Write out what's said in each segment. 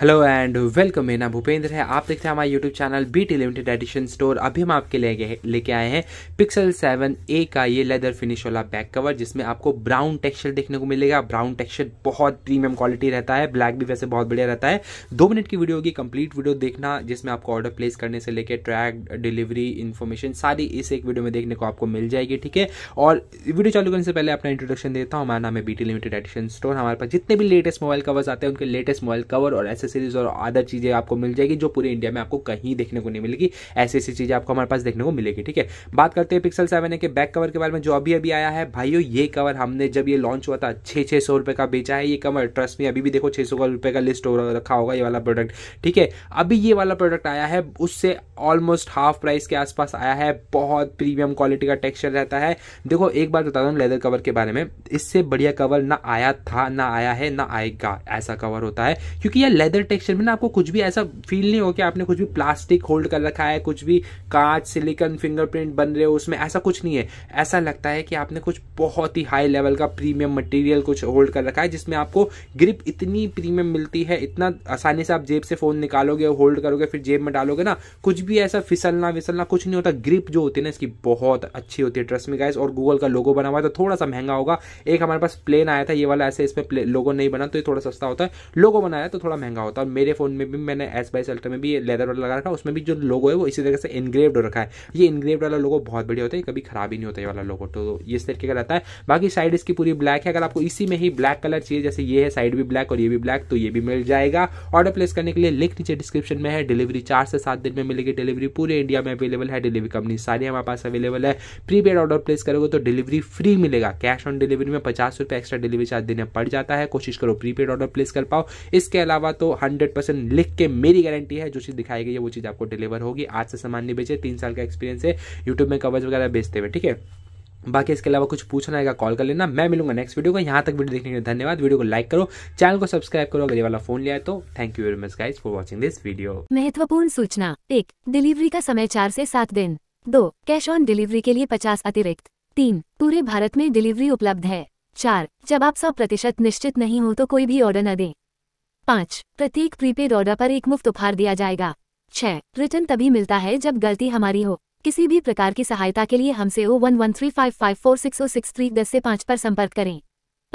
hello and welcome मेरा नाम भूपेंद्र है आप देखते हैं हमारे YouTube channel B T limited edition store अभी हम आपके लिए लेके आए हैं पिक्सल सेवन ए का ये लेदर फिनिश वाला बैक कवर जिसमें आपको ब्राउन टेक्सचर देखने को मिलेगा ब्राउन टेक्सचर बहुत प्रीमियम क्वालिटी रहता है ब्लैक भी वैसे बहुत बढ़िया रहता है दो मिनट की वीडियो होगी कंप्लीट वीडियो देखना जिसमें आपको ऑर्डर प्लेस करने से लेकर ट्रैक डिलीवरी इन्फॉर्मेशन सारी इस एक वीडियो में देखने को आपको मिल जाएगी ठीक है और वीडियो चालू करने से पहले अपना इंट्रोडक्शन देता हूँ हमारा नाम है B T limited edition store हमारे पास जितने भी लेटेस्ट मोबाइल कवर्स आते हैं उनके लेटेस्ट मोबाइल कवर और ऐसे एसेसरीज और अदर चीज़ें आपको मिल जाएगी जो पूरे इंडिया में आपको कहीं देखने को नहीं मिलेगी ऐसी ऐसी चीज़ें आपको हमारे पास देखने को मिलेगी ठीक है बात करते हैं पिक्सल सेवन के बैक कवर के बारे में जो अभी अभी आया है भाइयों ये कवर हमने जब ये लॉन्च हुआ था छः छः सौ रुपये का बेचा है ये कवर ट्रस्ट में अभी भी देखो छः सौ रुपये का लिस्ट हो रखा होगा ये वाला प्रोडक्ट ठीक है अभी ये वाला प्रोडक्ट आया है उससे ऑलमोस्ट हाफ प्राइस के आसपास आया है बहुत प्रीमियम क्वालिटी का टेक्सचर रहता है देखो एक बार बता दूँ लेदर कवर के बारे में इससे बढ़िया कवर ना आया था ना आया है ना आएगा ऐसा कवर होता है क्योंकि यह लेदर लेदर टेक्सचर में ना आपको कुछ भी ऐसा फील नहीं हो कि आपने कुछ भी प्लास्टिक होल्ड कर रखा है कुछ भी कांच सिलिकन फिंगरप्रिंट बन रहे हो उसमें ऐसा कुछ नहीं है ऐसा लगता है कि आपने कुछ बहुत ही हाई लेवल का प्रीमियम मटेरियल कुछ होल्ड कर रखा है जिसमें आपको ग्रिप इतनी प्रीमियम मिलती है इतना आसानी से आप जेब से फोन निकालोगे होल्ड करोगे फिर जेब में डालोगे ना कुछ भी ऐसा फिसलना विसलना कुछ नहीं होता ग्रिप जो होती है ना इसकी बहुत अच्छी होती है ट्रस्ट में गाइस और गूगल का लोगो बना हुआ है तो थोड़ा सा महंगा होगा एक हमारे पास प्लेन आया था ये वाला ऐसे इसमें लोगो नहीं बना तो ये थोड़ा सस्ता होता है लोगो बनाया तो थोड़ा महंगा होता और मेरे फ़ोन में भी मैंने एस बाईस अल्ट्रा में भी लेदर वाला लगा रखा उसमें भी जो लोगो है वो इसी तरह से इनग्रेव्ड हो रखा है ये इनग्रेव्ड वाला लोगो बहुत बढ़िया होता है कभी खराब ही नहीं होता ये वाला लोगो तो इस तरीके का रहता है बाकी साइड इसकी पूरी ब्लैक है अगर आपको इसी में ही ब्लैक कलर चाहिए जैसे ये है साइड भी ब्लैक और ये भी ब्लैक तो ये भी मिल जाएगा ऑर्डर प्लेस करने के लिए लिंक नीचे डिस्क्रिप्शन में है डिलीवरी चार से सात दिन में मिलेगी डिलीवरी पूरे इंडिया में अवेलेबल है डिलीवरी कंपनी सारी हमारे पास अवेलेबल है प्रीपेड ऑर्डर प्लेस करोगे तो डिलीवरी फ्री मिलेगा कैश ऑन डिलीवरी में पचास रुपए एक्स्ट्रा डिलीवरी चार्ज देने पड़ जाता है कोशिश करो प्रीपेड ऑर्डर प्लेस कर पाओ इसके अलावा तो हंड्रेड परसेंट लिख के मेरी गारंटी है जो चीज़ दिखाई गई है वो चीज़ आपको डिलीवर होगी आज से सामान नहीं बेचे तीन साल का एक्सपीरियंस है यूट्यूब में कवर्स वगैरह बेचते हुए ठीक है बाकी इसके अलावा कुछ पूछना है कॉल कर लेना मैं मिलूंगा नेक्स्ट वीडियो को यहाँ तक वीडियो देखने के लिए धन्यवाद वीडियो को लाइक करो चैनल को सब्सक्राइब करो अगर वाला फोन लिया है तो thank you very much guys for watching this video महत्वपूर्ण सूचना एक डिलीवरी का समय चार से सात दिन दो कैश ऑन डिलीवरी के लिए पचास अतिरिक्त तीन पूरे भारत में डिलीवरी उपलब्ध है चार जब आप सौ प्रतिशत निश्चित नहीं हो तो कोई भी ऑर्डर न दें पाँच प्रत्येक प्रीपेड ऑर्डर पर एक मुफ्त उपहार दिया जाएगा छः रिटर्न तभी मिलता है जब गलती हमारी हो किसी भी प्रकार की सहायता के लिए हमसे O one one three five five four six O six three दस से पाँच पर संपर्क करें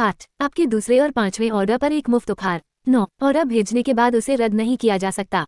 आठ आपके दूसरे और पांचवें ऑर्डर पर एक मुफ्त उपहार नौ ऑर्डर भेजने के बाद उसे रद्द नहीं किया जा सकता